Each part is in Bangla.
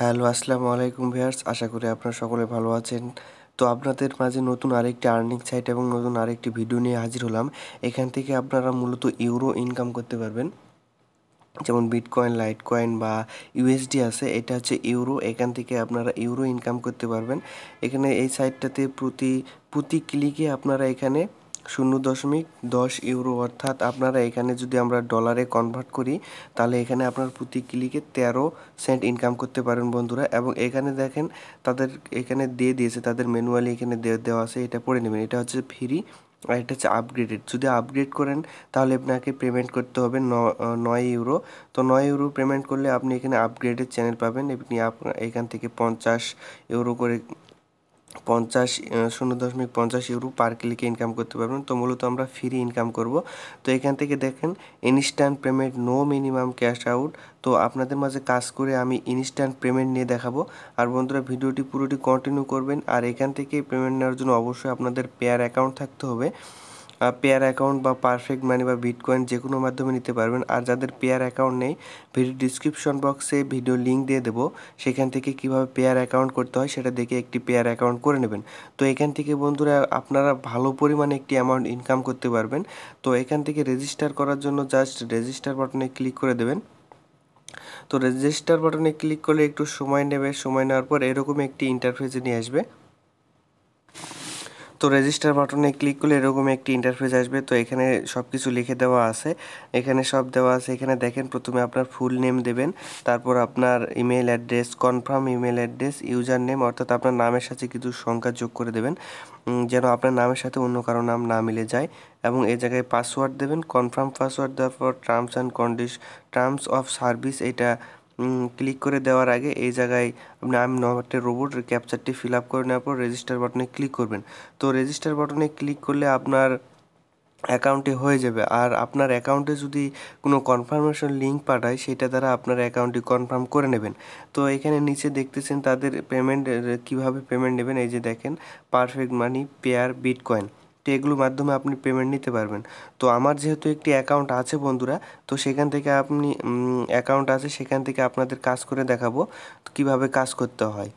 হ্যালো আসসালামু আলাইকুম ভিয়ার্স আশা করি আপনারা সকলে ভালো আছেন তো আপনাদের মাঝে নতুন আরেকটি আর্নিং সাইট এবং নতুন আরেকটি ভিডিও নিয়ে হাজির হলাম এখান থেকে আপনারা মূলত ইউরো ইনকাম করতে পারবেন যেমন বিটকয়েন লাইট কয়েন বা ইউএসডি আছে এটা হচ্ছে ইউরো এখান থেকে আপনারা ইউরো ইনকাম করতে পারবেন এখানে এই সাইটটাতে প্রতি প্রতি ক্লিকে আপনারা এখানে শূন্য দশমিক দশ ইউরো অর্থাৎ আপনারা এখানে যদি আমরা ডলারে কনভার্ট করি তাহলে এখানে আপনার প্রতি ক্লিকে তেরো সেন্ট ইনকাম করতে পারেন বন্ধুরা এবং এখানে দেখেন তাদের এখানে দিয়ে দিয়েছে তাদের ম্যানুয়ালি এখানে দেওয়া আছে এটা পড়ে নেবেন এটা হচ্ছে ফ্রি আর এটা হচ্ছে আপগ্রেডেড যদি আপগ্রেড করেন তাহলে আপনাকে পেমেন্ট করতে হবে নয় ইউরো তো নয় ইউরো পেমেন্ট করলে আপনি এখানে আপগ্রেডের চ্যানেল পাবেন আপনি এখান থেকে পঞ্চাশ ইউরো করে পঞ্চাশ শূন্য দশমিক পঞ্চাশ ইউরো পার ক্লিকে ইনকাম করতে পারবেন তো মূলত আমরা ফ্রি ইনকাম করব তো এখান থেকে দেখেন instant payment no minimum cash out তো আপনাদের মাঝে কাজ করে আমি ইনস্ট্যান্ট পেমেন্ট নিয়ে দেখাবো আর বন্ধুরা ভিডিওটি পুরোটি কন্টিনিউ করবেন আর এখান থেকে পেমেন্ট নেওয়ার জন্য অবশ্যই আপনাদের পেয়ার অ্যাকাউন্ট থাকতে হবে পেয়ার অ্যাকাউন্ট বা পারফেক্ট মানি বা বিটকয়েন যে কোনো মাধ্যমে নিতে পারবেন আর যাদের পেয়ার অ্যাকাউন্ট নেই ভিডিও ডিসক্রিপশন বক্সে ভিডিও লিঙ্ক দিয়ে দেবো সেখান থেকে কিভাবে পেয়ার অ্যাকাউন্ট করতে হয় সেটা দেখে একটি পেয়ার অ্যাকাউন্ট করে নেবেন তো এখান থেকে বন্ধুরা আপনারা ভালো পরিমাণে একটি অ্যামাউন্ট ইনকাম করতে পারবেন তো এখান থেকে রেজিস্টার করার জন্য জাস্ট রেজিস্টার বাটনে ক্লিক করে দেবেন তো রেজিস্টার বাটনে ক্লিক করলে একটু সময় নেবে সময় নেওয়ার পর এরকম একটি ইন্টারফেসে নিয়ে আসবে তো রেজিস্টার বাটনে ক্লিক করলে এরকম একটি ইন্টারফেস আসবে তো এখানে সব কিছু লিখে দেওয়া আছে এখানে সব দেওয়া আছে এখানে দেখেন প্রথমে আপনার ফুল নেম দেবেন তারপর আপনার email address confirm email address username অর্থাৎ আপনার নামের সাথে কিছু সংখ্যা যোগ করে দেবেন যেন আপনার নামের সাথে অন্য কারো নাম না মিলে যায় এবং এই জায়গায় পাসওয়ার্ড দেবেন কনফার্ম পাসওয়ার্ড দেওয়ার পর terms and condition terms of service এটা ক্লিক করে দেওয়ার আগে এই জায়গায় আপনি আমি নটে রোবট ক্যাপচারটি ফিল আপ করে নেওয়ার পর রেজিস্টার বাটনে ক্লিক করবেন তো রেজিস্টার বাটনে ক্লিক করলে আপনার অ্যাকাউন্টে হয়ে যাবে আর আপনার অ্যাকাউন্টে যদি কোনো কনফার্মেশন লিঙ্ক পাঠায় সেটা দ্বারা আপনার অ্যাকাউন্টটি কনফার্ম করে নেবেন তো এখানে নিচে দেখতেছেন তাদের পেমেন্ট কিভাবে পেমেন্ট নেবেন এই যে দেখেন পারফেক্ট মানি পেয়ার বিটকয়েন তো এগুলোর মাধ্যমে আপনি পেমেন্ট নিতে পারবেন তো আমার যেহেতু একটি অ্যাকাউন্ট আছে বন্ধুরা তো সেখান থেকে আপনি অ্যাকাউন্ট আছে সেখান থেকে আপনাদের কাজ করে দেখাবো কিভাবে কাজ করতে হয়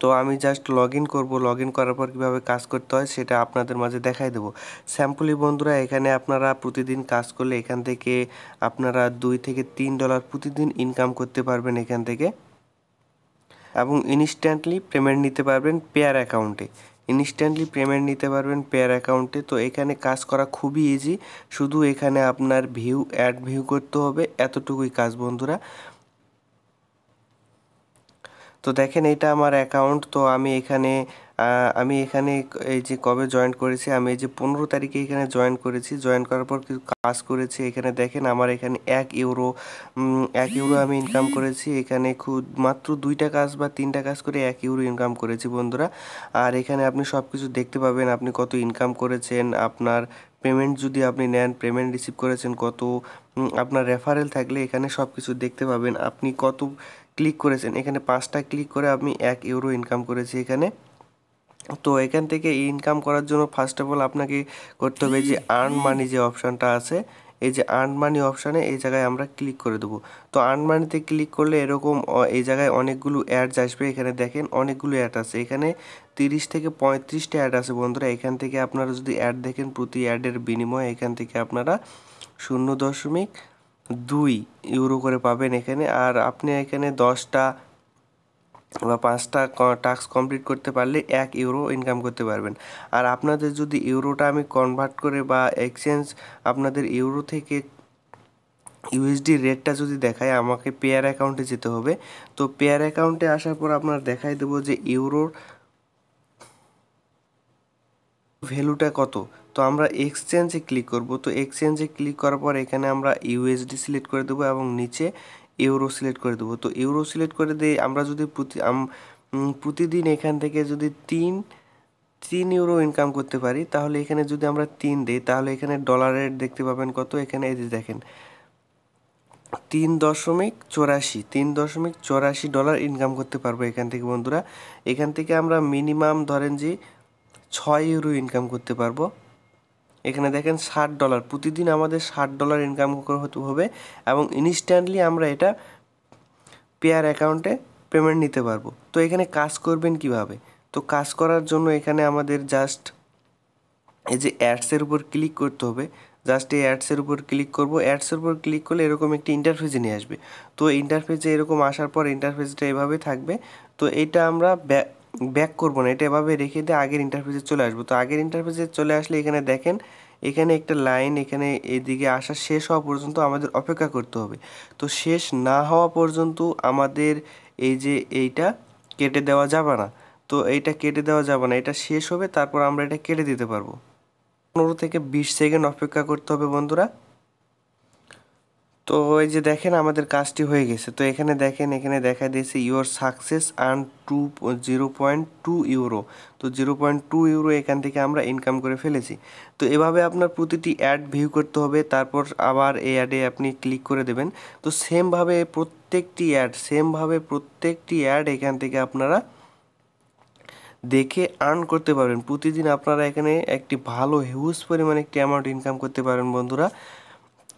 তো আমি জাস্ট লগ ইন করবো লগ ইন করার পর কীভাবে কাজ করতে হয় সেটা আপনাদের মাঝে দেখাই দেবো স্যাম্পলি বন্ধুরা এখানে আপনারা প্রতিদিন কাজ করলে এখান থেকে আপনারা দুই থেকে তিন ডলার প্রতিদিন ইনকাম করতে পারবেন এখান থেকে এবং ইনস্ট্যান্টলি পেমেন্ট নিতে পারবেন পেয়ার অ্যাকাউন্টে ইনস্ট্যান্টলি পেমেন্ট নিতে পারবেন পেয়ার অ্যাকাউন্টে তো এখানে কাজ করা খুবই ইজি শুধু এখানে আপনার ভিউ অ্যাড ভিউ করতে হবে এতটুকুই কাজ বন্ধুরা তো দেখেন এটা আমার অ্যাকাউন্ট তো আমি এখানে আমি এখানে এই যে কবে জয়েন করেছি আমি এই যে পনেরো তারিখে এখানে জয়েন করেছি জয়েন করার পর কিছু কাজ করেছি এখানে দেখেন আমার এখানে এক ইউরো এক ইউরো আমি ইনকাম করেছি এখানে খুব মাত্র দুইটা কাজ বা তিনটা কাজ করে এক ইউরো ইনকাম করেছি বন্ধুরা আর এখানে আপনি সব কিছু দেখতে পাবেন আপনি কত ইনকাম করেছেন আপনার পেমেন্ট যদি আপনি নেন পেমেন্ট রিসিভ করেছেন কত আপনার রেফারেল থাকলে এখানে সব কিছু দেখতে পাবেন আপনি কত ক্লিক করেছেন এখানে পাঁচটা ক্লিক করে আমি এক ইউরো ইনকাম করেছি এখানে তো এখান থেকে ইনকাম করার জন্য ফার্স্ট অফ অল আপনাকে করতে হবে যে আর্ন মানি যে অপশানটা আছে এই যে আর্ন মানি অপশানে এই জায়গায় আমরা ক্লিক করে দেবো তো আর্ন মানিতে ক্লিক করলে এরকম এই জায়গায় অনেকগুলো অ্যাডস আসবে এখানে দেখেন অনেকগুলো অ্যাড আছে এখানে তিরিশ থেকে পঁয়ত্রিশটা অ্যাড আছে বন্ধুরা এখান থেকে আপনারা যদি অ্যাড দেখেন প্রতি অ্যাডের বিনিময়ে এখান থেকে আপনারা শূন্য দশমিক দুই ইউরো করে পাবেন এখানে আর আপনি এখানে দশটা বা পাঁচটা টাস্ক কমপ্লিট করতে পারলে এক ইউরো ইনকাম করতে পারবেন আর আপনাদের যদি ইউরোটা আমি কনভার্ট করে বা এক্সচেঞ্জ আপনাদের ইউরো থেকে ইউএসডি রেটটা যদি দেখায় আমাকে পেয়ার অ্যাকাউন্টে যেতে হবে তো পেয়ার অ্যাকাউন্টে আসার পর আপনার দেখাই দেবো যে ইউরোর ভ্যালুটা কত তো আমরা এক্সচেঞ্জে ক্লিক করব তো এক্সচেঞ্জে ক্লিক করার পর এখানে আমরা ইউএসডি সিলেক্ট করে দেবো এবং নিচে ইউরো সিলেক্ট করে দেবো তো ইউরো সিলেক্ট করে দিয়ে আমরা যদি প্রতি প্রতিদিন এখান থেকে যদি তিন তিন ইউরো ইনকাম করতে পারি তাহলে এখানে যদি আমরা তিন দিই তাহলে এখানে ডলার রেট দেখতে পাবেন কত এখানে এই যে দেখেন তিন দশমিক চৌরাশি তিন দশমিক চৌরাশি ডলার ইনকাম করতে পারবো এখান থেকে বন্ধুরা এখান থেকে আমরা মিনিমাম ধরেন যে ছয় ইউরো ইনকাম করতে পারবো এখানে দেখেন ষাট ডলার প্রতিদিন আমাদের ষাট ডলার ইনকাম হবে এবং ইনস্ট্যান্টলি আমরা এটা পেয়ার অ্যাকাউন্টে পেমেন্ট নিতে পারবো তো এখানে কাজ করবেন কিভাবে তো কাজ করার জন্য এখানে আমাদের জাস্ট এই যে অ্যাডসের উপর ক্লিক করতে হবে জাস্ট এই অ্যাডসের উপর ক্লিক করবো অ্যাডসের উপর ক্লিক করলে এরকম একটি ইন্টারফেসে নিয়ে আসবে তো ইন্টারফেসে এরকম আসার পর ইন্টারফেসটা এভাবে থাকবে তো এটা আমরা ব্যাক করব না এটা এভাবে রেখে দিয়ে আগের ইন্টারফেসে চলে আসবো তো আগের ইন্টারফেসে চলে আসলে এখানে দেখেন এখানে একটা লাইন এখানে এদিকে আসা শেষ হওয়া পর্যন্ত আমাদের অপেক্ষা করতে হবে তো শেষ না হওয়া পর্যন্ত আমাদের এই যে এইটা কেটে দেওয়া যাবে না তো এইটা কেটে দেওয়া যাবে না এটা শেষ হবে তারপর আমরা এটা কেটে দিতে পারবো পনেরো থেকে বিশ সেকেন্ড অপেক্ষা করতে হবে বন্ধুরা তো এই যে দেখেন আমাদের কাজটি হয়ে গেছে তো এখানে দেখেন এখানে দেখা দিয়েছে your success earn to zero point two euro তো জিরো পয়েন্ট টু ইউরো এখান থেকে আমরা ইনকাম করে ফেলেছি তো এভাবে আপনার প্রতিটি অ্যাড ভিউ করতে হবে তারপর আবার এই অ্যাডে আপনি ক্লিক করে দেবেন তো সেমভাবে প্রত্যেকটি অ্যাড সেমভাবে প্রত্যেকটি অ্যাড এখান থেকে আপনারা দেখে আর্ন করতে পারবেন প্রতিদিন আপনারা এখানে একটি ভালো হিউজ পরিমাণে একটি অ্যামাউন্ট ইনকাম করতে পারেন বন্ধুরা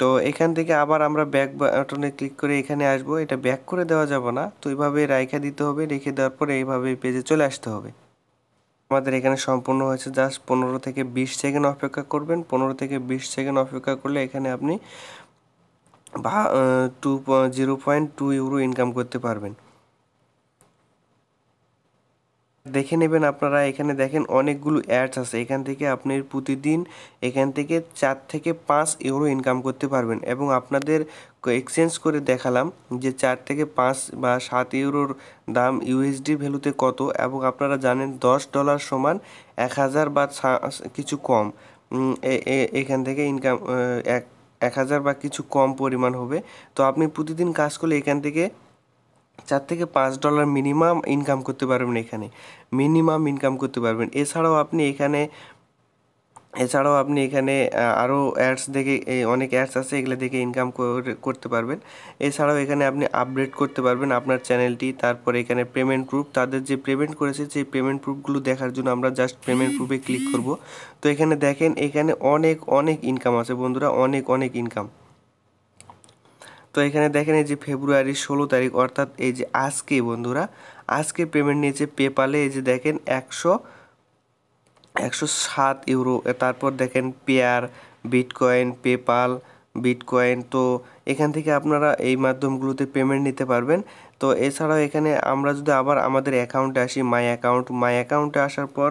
তো এখান থেকে আবার আমরা ব্যাক বাটনে ক্লিক করে এখানে আসব এটা ব্যাক করে দেওয়া যাবে না তো এইভাবে রাইখা দিতে হবে রেখে দেওয়ার পরে এইভাবে পেজে চলে আসতে হবে আমাদের এখানে সম্পূর্ণ হয়েছে জাস্ট পনেরো থেকে বিশ সেকেন্ড অপেক্ষা করবেন পনেরো থেকে বিশ সেকেন্ড অপেক্ষা করলে এখানে আপনি বা to zero point two euro income করতে পারবেন দেখে নেবেন আপনারা এখানে দেখেন অনেকগুলো অ্যাডস আছে এখান থেকে আপনি প্রতিদিন এখান থেকে চার থেকে পাঁচ ইউরো ইনকাম করতে পারবেন এবং আপনাদের এক্সচেঞ্জ করে দেখালাম যে চার থেকে পাঁচ বা সাত ইউরোর দাম ইউএসডি ভ্যালুতে কত এবং আপনারা জানেন দশ ডলার সমান এক হাজার বা কিছু কম এখান থেকে ইনকাম এক এক হাজার বা কিছু কম পরিমাণ হবে তো আপনি প্রতিদিন কাজ করলে এখান থেকে চার থেকে পাঁচ ডলার মিনিমাম ইনকাম করতে পারবেন এখানে মিনিমাম ইনকাম করতে পারবেন এছাড়াও আপনি এখানে এছাড়াও আপনি এখানে আরও অ্যাডস দেখে অনেক অ্যাডস আছে এগুলো দেখে ইনকাম করতে পারবেন এছাড়াও এখানে আপনি আপডেট করতে পারবেন আপনার চ্যানেলটি তারপরে এখানে পেমেন্ট প্রুফ তাদের যে পেমেন্ট করেছে সেই পেমেন্ট প্রুফগুলো দেখার জন্য আমরা জাস্ট পেমেন্ট প্রুফে ক্লিক করব তো এখানে দেখেন এখানে অনেক অনেক ইনকাম আছে বন্ধুরা অনেক অনেক ইনকাম তো এখানে দেখেন এই যে ফেব্রুয়ারির ষোলো তারিখ অর্থাৎ এই যে আজকে বন্ধুরা আজকে পেমেন্ট নিয়েছে পেপালে এই যে দেখেন একশো একশো সাত ইউরো তারপর দেখেন পেয়ার বিটকয়েন পেপাল বিটকয়েন তো এখান থেকে আপনারা এই মাধ্যমগুলোতে পেমেন্ট নিতে পারবেন তো এছাড়াও এখানে আমরা যদি আবার আমাদের অ্যাকাউন্টে আসি মাই অ্যাকাউন্ট মাই অ্যাকাউন্টে আসার পর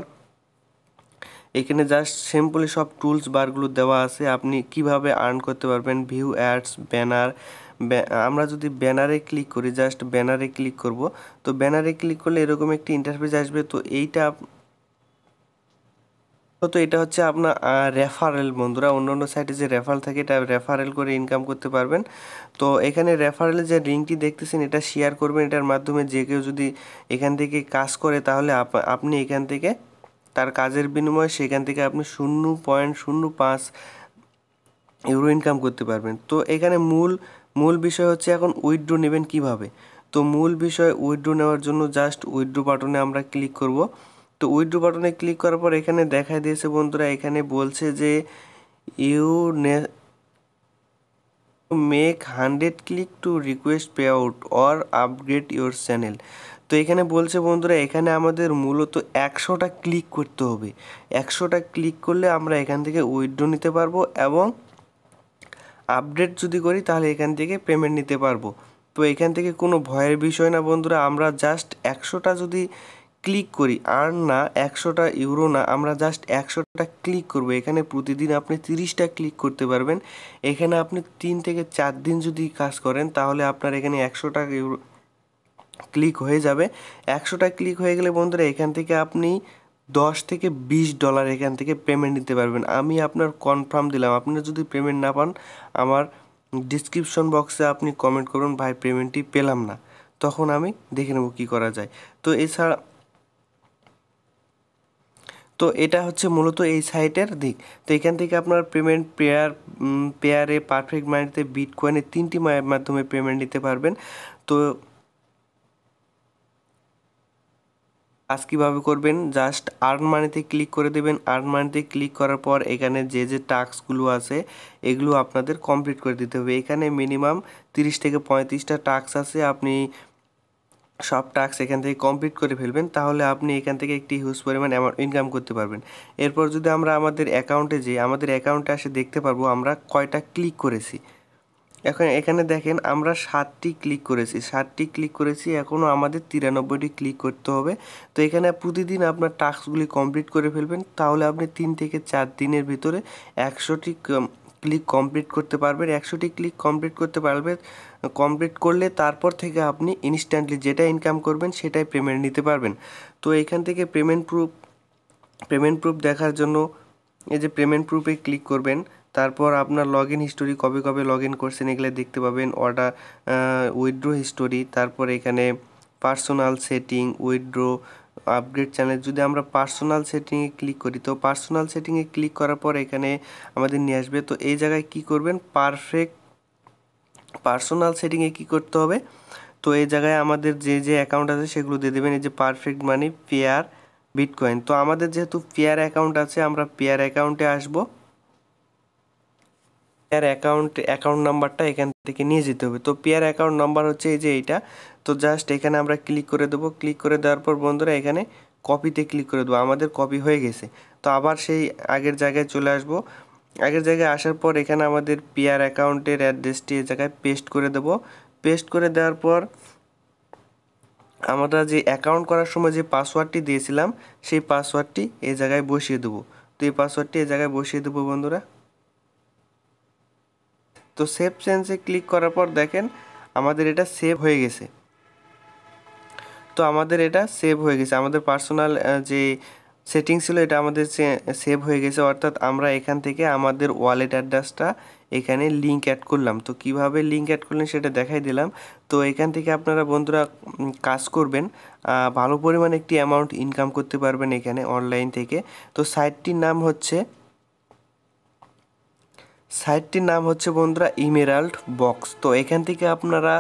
এখানে জাস্ট সিম্পলি সব টুলস বারগুলো দেওয়া আছে আপনি কিভাবে আর্ন করতে পারবেন ভিউ অ্যাডস ব্যানার আমরা যদি ব্যানারে ক্লিক করি জাস্ট ব্যানারে ক্লিক করব তো ব্যানারে ক্লিক করলে এরকম একটি ইন্টারফেস আসবে তো এইটা তো এটা হচ্ছে আপনার রেফারেল বন্ধুরা অন্য অন্য সাইটে যে রেফারেল থাকে এটা রেফারেল করে ইনকাম করতে পারবেন তো এখানে রেফারেলের যে লিঙ্কটি দেখতেছেন এটা শেয়ার করবেন এটার মাধ্যমে যে কেউ যদি এখান থেকে কাজ করে তাহলে আপনি এখান থেকে তার কাজের বিনিময়ে সেখান থেকে আপনি শূন্য পয়েন্ট শূন্য পাঁচ ইউরো ইনকাম করতে পারবেন তো এখানে মূল মূল বিষয় হচ্ছে এখন উইড্রো নেবেন কিভাবে তো মূল বিষয় উইড্রো নেওয়ার জন্য জাস্ট উইড্রো বাটনে আমরা ক্লিক করব তো উইড্রো বাটনে ক্লিক করার পর এখানে দেখা দিয়েছে বন্ধুরা এখানে বলছে যে you need make hundred click to request pay out or upgrade your channel তো এখানে বলছে বন্ধুরা এখানে আমাদের মূলত একশোটা ক্লিক করতে হবে একশোটা ক্লিক করলে আমরা এখান থেকে উইড্রো নিতে পারবো এবং আপডেট যদি করি তাহলে এখান থেকে পেমেন্ট নিতে পারবো তো এখান থেকে কোনো ভয়ের বিষয় না বন্ধুরা আমরা জাস্ট একশোটা যদি ক্লিক করি আর না একশোটা ইউরো না আমরা জাস্ট একশোটা ক্লিক করব এখানে প্রতিদিন আপনি তিরিশটা ক্লিক করতে পারবেন এখানে আপনি তিন থেকে চার দিন যদি কাজ করেন তাহলে আপনার এখানে একশোটা ইউরো ক্লিক হয়ে যাবে একশোটা ক্লিক হয়ে গেলে বন্ধুরা এখান থেকে আপনি দশ থেকে বিশ ডলার এখান থেকে পেমেন্ট নিতে পারবেন আমি আপনার কনফার্ম দিলাম আপনি যদি পেমেন্ট না পান আমার ডিসক্রিপশন বক্সে আপনি কমেন্ট করুন ভাই পেমেন্টটি পেলাম না তখন আমি দেখে নেব কী করা যায় তো এছাড়া তো এটা হচ্ছে মূলত এই সাইটের দিক তো এখান থেকে আপনার পেমেন্ট পেয়ার পেয়ারে পারফেক্ট বিট বিটকয়েনে তিনটি মাধ্যমে পেমেন্ট নিতে পারবেন তো কাজ কীভাবে করবেন জাস্ট আর্ন মানিতে ক্লিক করে দেবেন আর্ন মানিতে ক্লিক করার পর এখানে যে যে টাস্কগুলো আছে এগুলো আপনাদের কমপ্লিট করে দিতে হবে এখানে মিনিমাম তিরিশ থেকে পঁয়ত্রিশটা টাস্ক আছে আপনি সব টাস্ক এখান থেকে কমপ্লিট করে ফেলবেন তাহলে আপনি এখান থেকে একটি হিউজ পরিমাণ অ্যামাউন্ট ইনকাম করতে পারবেন এরপর যদি আমরা আমাদের অ্যাকাউন্টে যেয়ে আমাদের অ্যাকাউন্টে আসে দেখতে পারবো আমরা কয়টা ক্লিক করেছি এখন এখানে দেখেন আমরা সাতটি ক্লিক করেছি সাতটি ক্লিক করেছি এখনও আমাদের তিরানব্বইটি ক্লিক করতে হবে তো এখানে প্রতিদিন আপনার টাস্কগুলি কমপ্লিট করে ফেলবেন তাহলে আপনি তিন থেকে চার দিনের ভিতরে একশোটি ক্লিক কমপ্লিট করতে পারবেন একশোটি ক্লিক কমপ্লিট করতে পারবেন কমপ্লিট করলে তারপর থেকে আপনি ইনস্ট্যান্টলি যেটা ইনকাম করবেন সেটাই পেমেন্ট নিতে পারবেন তো এখান থেকে পেমেন্ট প্রুফ পেমেন্ট প্রুফ দেখার জন্য এই যে পেমেন্ট প্রুফে ক্লিক করবেন তারপর আপনার লগ ইন হিস্টোরি কবে কবে লগ ইন করছেন এগুলো দেখতে পাবেন অর্ডার উইথড্রো হিস্টোরি তারপর এখানে personal setting withdraw upgrade channel যদি আমরা পার্সোনাল সেটিংয়ে ক্লিক করি তো পার্সোনাল সেটিংয়ে ক্লিক করার পর এখানে আমাদের নিয়ে আসবে তো এই জায়গায় কি করবেন পারফেক্ট পার্সোনাল সেটিংয়ে কি করতে হবে তো এই জায়গায় আমাদের যে যে অ্যাকাউন্ট আছে সেগুলো দিয়ে দেবেন এই যে পারফেক্ট মানি পেয়ার বিটকয়েন তো আমাদের যেহেতু পেয়ার অ্যাকাউন্ট আছে আমরা পেয়ার অ্যাকাউন্টে আসবো পেয়ার অ্যাকাউন্ট অ্যাকাউন্ট নাম্বারটা এখান থেকে নিয়ে যেতে হবে তো পেয়ার অ্যাকাউন্ট নাম্বার হচ্ছে এই যে এইটা তো জাস্ট এখানে আমরা ক্লিক করে দেবো ক্লিক করে দেওয়ার পর বন্ধুরা এখানে কপিতে ক্লিক করে দেবো আমাদের কপি হয়ে গেছে তো আবার সেই আগের জায়গায় চলে আসবো আগের জায়গায় আসার পর এখানে আমাদের পেয়ার অ্যাকাউন্টের অ্যাড্রেসটি এই জায়গায় পেস্ট করে দেব পেস্ট করে দেওয়ার পর আমরা যে অ্যাকাউন্ট করার সময় যে পাসওয়ার্ডটি দিয়েছিলাম সেই পাসওয়ার্ডটি এ জায়গায় বসিয়ে দেবো তো এই পাসওয়ার্ডটি এ জায়গায় বসিয়ে দেবো বন্ধুরা তো সেভ চেঞ্জে ক্লিক করার পর দেখেন আমাদের এটা সেভ হয়ে গেছে তো আমাদের এটা সেভ হয়ে গেছে আমাদের পার্সোনাল যে সেটিং ছিল এটা আমাদের সেভ হয়ে গেছে অর্থাৎ আমরা এখান থেকে আমাদের ওয়ালেট অ্যাড্রেসটা এখানে লিঙ্ক অ্যাড করলাম তো কিভাবে লিঙ্ক অ্যাড করলেন সেটা দেখাই দিলাম তো এখান থেকে আপনারা বন্ধুরা কাজ করবেন ভালো পরিমাণ একটি অ্যামাউন্ট ইনকাম করতে পারবেন এখানে অনলাইন থেকে তো সাইটটির নাম হচ্ছে সাইটটির নাম হচ্ছে বন্ধুরা ইমেরাল্ড বক্স তো এখান থেকে আপনারা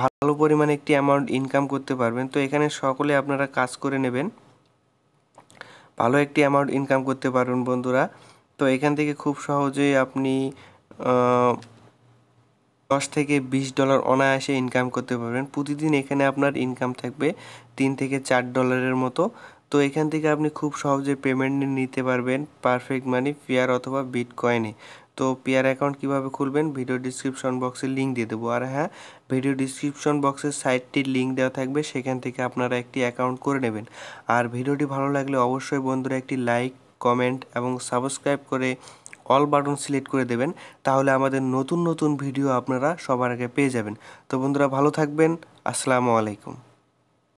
ভালো পরিমাণে একটি অ্যামাউন্ট ইনকাম করতে পারবেন তো এখানে সকলে আপনারা কাজ করে নেবেন ভালো একটি অ্যামাউন্ট ইনকাম করতে পারবেন বন্ধুরা তো এখান থেকে খুব সহজেই আপনি দশ থেকে বিশ ডলার অনায়াসে ইনকাম করতে পারবেন প্রতিদিন এখানে আপনার ইনকাম থাকবে তিন থেকে চার ডলারের মতো তো এখান থেকে আপনি খুব সহজে পেমেন্ট নিতে পারবেন পারফেক্ট মানি পেয়ার অথবা বিট কয়েনে তো পেয়ার অ্যাকাউন্ট কিভাবে খুলবেন ভিডিও ডিসক্রিপশন বক্সে লিঙ্ক দিয়ে দেবো আর হ্যাঁ ভিডিও ডিসক্রিপশন বক্সের সাইটটির লিঙ্ক দেওয়া থাকবে সেখান থেকে আপনারা একটি অ্যাকাউন্ট করে নেবেন আর ভিডিওটি ভালো লাগলে অবশ্যই বন্ধুরা একটি লাইক কমেন্ট এবং সাবস্ক্রাইব করে অল বাটন সিলেক্ট করে দেবেন তাহলে আমাদের নতুন নতুন ভিডিও আপনারা সবার আগে পেয়ে যাবেন তো বন্ধুরা ভালো থাকবেন আসসালামু আলাইকুম